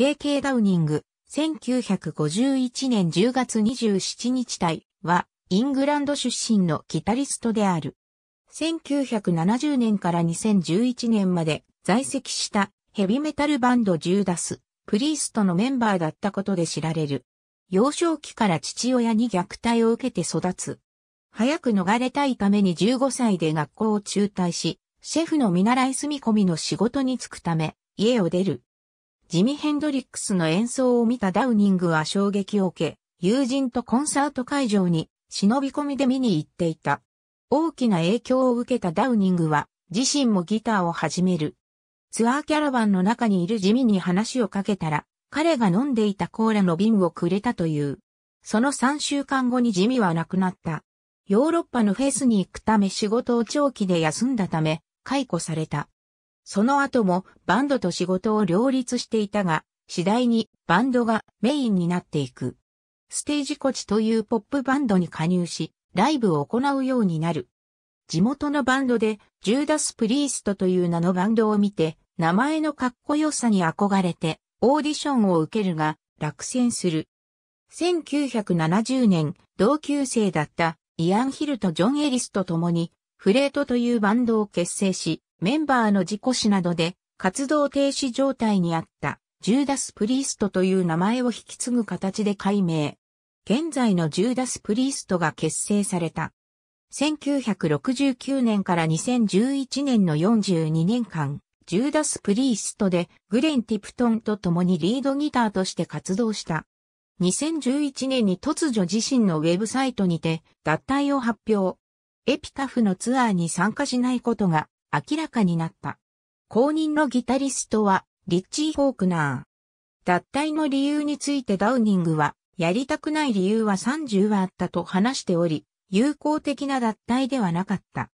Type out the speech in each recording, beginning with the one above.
KK ダウニング、1951年10月27日隊は、イングランド出身のギタリストである。1970年から2011年まで在籍したヘビメタルバンドジューダス、プリーストのメンバーだったことで知られる。幼少期から父親に虐待を受けて育つ。早く逃れたいために15歳で学校を中退し、シェフの見習い住み込みの仕事に就くため、家を出る。ジミ・ヘンドリックスの演奏を見たダウニングは衝撃を受け、友人とコンサート会場に忍び込みで見に行っていた。大きな影響を受けたダウニングは自身もギターを始める。ツアーキャラバンの中にいる地味に話をかけたら、彼が飲んでいたコーラの瓶をくれたという。その3週間後に地味は亡くなった。ヨーロッパのフェスに行くため仕事を長期で休んだため、解雇された。その後もバンドと仕事を両立していたが、次第にバンドがメインになっていく。ステージコチというポップバンドに加入し、ライブを行うようになる。地元のバンドで、ジューダス・プリーストという名のバンドを見て、名前のかっこよさに憧れて、オーディションを受けるが、落選する。1970年、同級生だったイアン・ヒルとジョン・エリスと共に、フレートというバンドを結成し、メンバーの事故死などで活動停止状態にあったジューダス・プリーストという名前を引き継ぐ形で改名。現在のジューダス・プリーストが結成された。1969年から2011年の42年間、ジューダス・プリーストでグレン・ティプトンと共にリードギターとして活動した。2011年に突如自身のウェブサイトにて脱退を発表。エピタフのツアーに参加しないことが明らかになった。公認のギタリストはリッチー・フォークナー。脱退の理由についてダウニングは、やりたくない理由は30はあったと話しており、友好的な脱退ではなかった。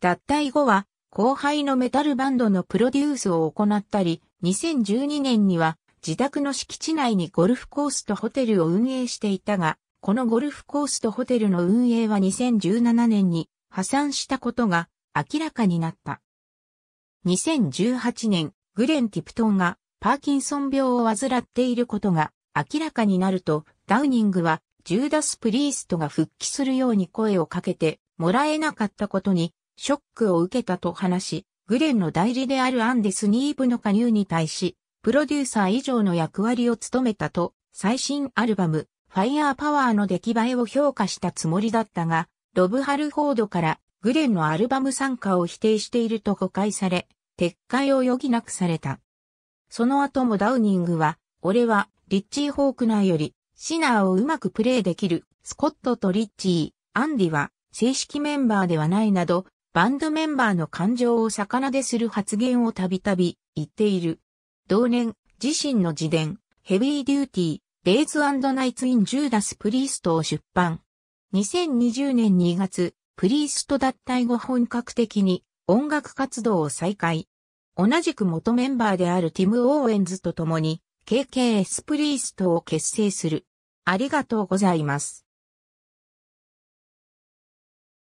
脱退後は、後輩のメタルバンドのプロデュースを行ったり、2012年には自宅の敷地内にゴルフコースとホテルを運営していたが、このゴルフコースとホテルの運営は2017年に破産したことが明らかになった。2018年、グレン・ティプトンがパーキンソン病を患っていることが明らかになると、ダウニングはジューダス・プリーストが復帰するように声をかけてもらえなかったことにショックを受けたと話し、グレンの代理であるアンデス・ニーブの加入に対し、プロデューサー以上の役割を務めたと、最新アルバム、ファイアーパワーの出来栄えを評価したつもりだったが、ロブ・ハルフォードからグレンのアルバム参加を否定していると誤解され、撤回を余儀なくされた。その後もダウニングは、俺は、リッチー・ホークナーより、シナーをうまくプレイできる、スコットとリッチー、アンディは、正式メンバーではないなど、バンドメンバーの感情を逆なでする発言をたびたび言っている。同年、自身の自伝、ヘビーデューティー、デイズナイツ・イン・ジューダス・プリーストを出版。2020年2月、プリースト脱退後本格的に音楽活動を再開。同じく元メンバーであるティム・オーエンズと共に KKS プリーストを結成する。ありがとうございます。